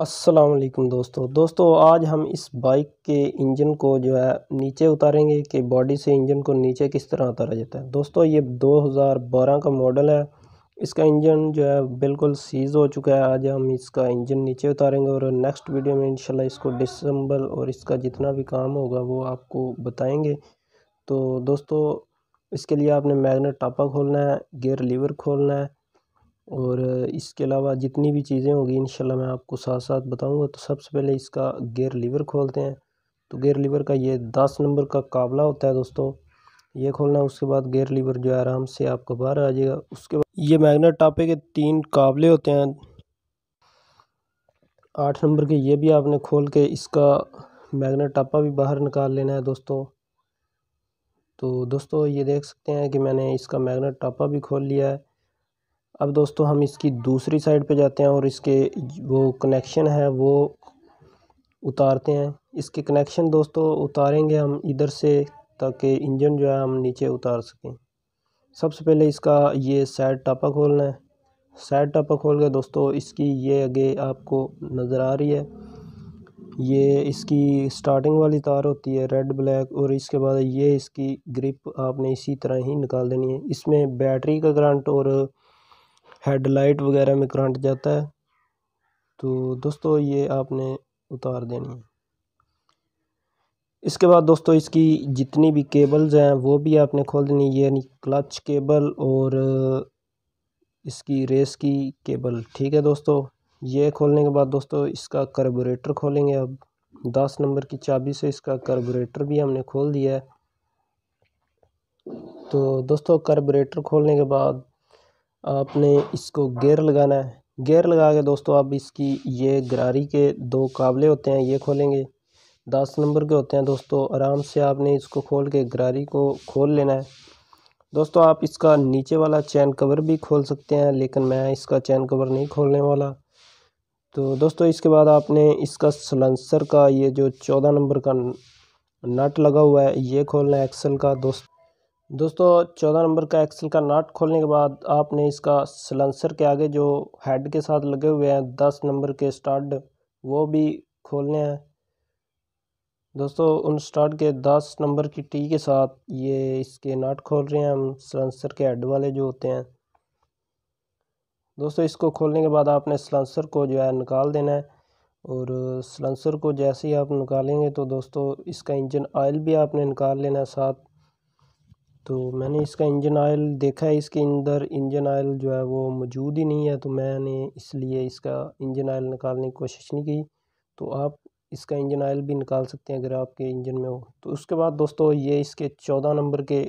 असलकम दोस्तों दोस्तों आज हम इस बाइक के इंजन को जो है नीचे उतारेंगे कि बॉडी से इंजन को नीचे किस तरह उतारा जाता है दोस्तों ये 2012 का मॉडल है इसका इंजन जो है बिल्कुल सीज़ हो चुका है आज हम इसका इंजन नीचे उतारेंगे और नेक्स्ट वीडियो में इंशाल्लाह इसको डिसम्बल और इसका जितना भी काम होगा वो आपको बताएँगे तो दोस्तों इसके लिए आपने मैगनेट टापा खोलना है गेयर लीवर खोलना है और इसके अलावा जितनी भी चीज़ें होंगी इंशाल्लाह मैं आपको साथ साथ बताऊंगा तो सबसे पहले इसका गेयर लीवर खोलते हैं तो गेयर लीवर का ये दस नंबर का काबला होता है दोस्तों ये खोलना उसके बाद गेयर लीवर जो है आराम से आपको बाहर आ जाएगा उसके बाद ये मैगनेट टापे के तीन काबले होते हैं आठ नंबर के ये भी आपने खोल के इसका मैगनेट टापा भी बाहर निकाल लेना है दोस्तों तो दोस्तों ये देख सकते हैं कि मैंने इसका मैगनेट टापा भी खोल लिया है अब दोस्तों हम इसकी दूसरी साइड पे जाते हैं और इसके वो कनेक्शन है वो उतारते हैं इसके कनेक्शन दोस्तों उतारेंगे हम इधर से ताकि इंजन जो है हम नीचे उतार सकें सबसे पहले इसका ये साइड टापा खोलना है साइड टापा खोल के दोस्तों इसकी ये आगे आपको नज़र आ रही है ये इसकी स्टार्टिंग वाली तार होती है रेड ब्लैक और इसके बाद ये इसकी ग्रिप आपने इसी तरह ही निकाल देनी है इसमें बैटरी का ग्रंट और हेडलाइट वगैरह में करंट जाता है तो दोस्तों ये आपने उतार देनी है इसके बाद दोस्तों इसकी जितनी भी केबल्स हैं वो भी आपने खोल देनी है यानी क्लच केबल और इसकी रेस की केबल ठीक है दोस्तों ये खोलने के बाद दोस्तों इसका कार्बोरेटर खोलेंगे अब दस नंबर की चाबी से इसका कार्बोरेटर भी हमने खोल दिया है तो दोस्तों कार्बोरेटर खोलने के बाद आपने इसको गेयर लगाना है गेयर लगा के दोस्तों आप इसकी ये गरारी के दो काबले होते हैं ये खोलेंगे दस नंबर के होते हैं दोस्तों आराम से आपने इसको खोल के गरारी को खोल लेना है दोस्तों आप इसका नीचे वाला चैन कवर भी खोल सकते हैं लेकिन मैं इसका चैन कवर नहीं खोलने वाला तो दोस्तों इसके बाद आपने इसका सलेंसर का ये जो चौदह नंबर का नट लगा हुआ है ये खोलना है एक्सल का दोस्त दोस्तों चौदह नंबर का एक्सल का नाट खोलने के बाद आपने इसका सिलेंसर के आगे जो हेड के साथ लगे हुए हैं दस नंबर के स्टार्ट वो भी खोलने हैं दोस्तों उन स्टार्ट के दस नंबर की टी के साथ ये इसके नाट खोल रहे हैं हम सिलेंसर के हेड वाले जो होते हैं दोस्तों इसको खोलने के बाद आपने सिलेंसर को जो है निकाल देना है और सिलेंसर को जैसे ही आप निकालेंगे तो दोस्तों इसका इंजन ऑयल भी आपने निकाल लेना है साथ तो मैंने इसका इंजन ऑयल देखा है इसके अंदर इंजन ऑयल जो है वो मौजूद ही नहीं है तो मैंने इसलिए इसका इंजन ऑयल निकालने की कोशिश नहीं की तो आप इसका इंजन ऑयल भी निकाल सकते हैं अगर आपके इंजन में हो तो उसके बाद दोस्तों ये इसके चौदह नंबर के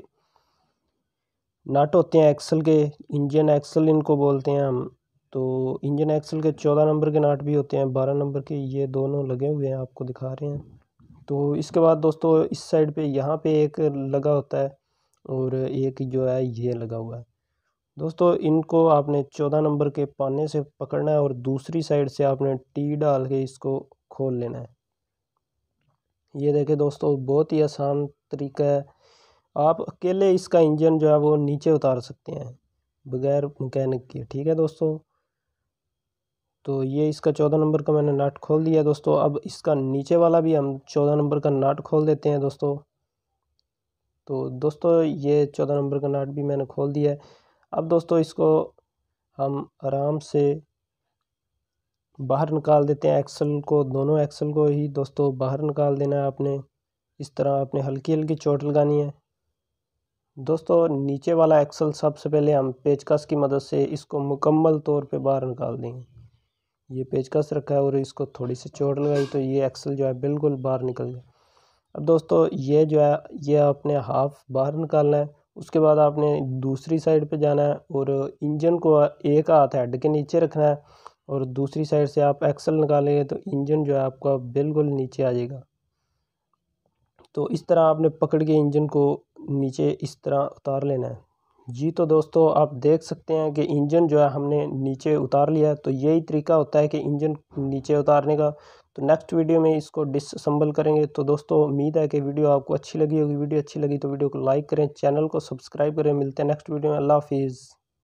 नट होते हैं एक्सल के इंजन एक्सल इनको बोलते हैं हम तो इंजन एक्सल के चौदह नंबर के नाट भी होते हैं बारह नंबर के ये दोनों लगे हुए हैं आपको दिखा रहे हैं तो इसके बाद दोस्तों इस साइड पे यहाँ पे एक लगा होता है और एक जो है ये लगा हुआ है दोस्तों इनको आपने चौदह नंबर के पाने से पकड़ना है और दूसरी साइड से आपने टी डाल के इसको खोल लेना है ये देखें दोस्तों बहुत ही आसान तरीका है आप अकेले इसका इंजन जो है वो नीचे उतार सकते हैं बगैर मकैनिक के ठीक है दोस्तों तो ये इसका चौदह नंबर का मैंने नाट खोल दिया दोस्तों अब इसका नीचे वाला भी हम चौदह नंबर का नाट खोल देते हैं दोस्तों तो दोस्तों ये चौदह नंबर का नाट भी मैंने खोल दिया है अब दोस्तों इसको हम आराम से बाहर निकाल देते हैं एक्सल को दोनों एक्सल को ही दोस्तों बाहर निकाल देना है आपने इस तरह आपने हल्की हल्की चोट लगानी है दोस्तों नीचे वाला एक्सल सबसे पहले हम पेचकस की मदद से इसको मुकम्मल तौर पे बाहर निकाल देंगे ये पेचकस रखा है और इसको थोड़ी सी चोट लगाई तो ये एक्सल जो है बिल्कुल बाहर निकल गया अब दोस्तों ये जो है ये आपने हाफ़ बाहर निकालना है उसके बाद आपने दूसरी साइड पे जाना है और इंजन को एक हाथ हेड के नीचे रखना है और दूसरी साइड से आप एक्सल निकालेंगे तो इंजन जो है आपका बिल्कुल नीचे आ जाएगा तो इस तरह आपने पकड़ के इंजन को नीचे इस तरह उतार लेना है जी तो दोस्तों आप देख सकते हैं कि इंजन जो है हमने नीचे उतार लिया तो यही तरीका होता है कि इंजन नीचे उतारने का तो नेक्स्ट वीडियो में इसको डिसम्बल करेंगे तो दोस्तों उम्मीद है कि वीडियो आपको अच्छी लगी होगी वीडियो अच्छी लगी तो वीडियो को लाइक करें चैनल को सब्सक्राइब करें मिलते हैं नेक्स्ट वीडियो में अल्लाह हाफिज़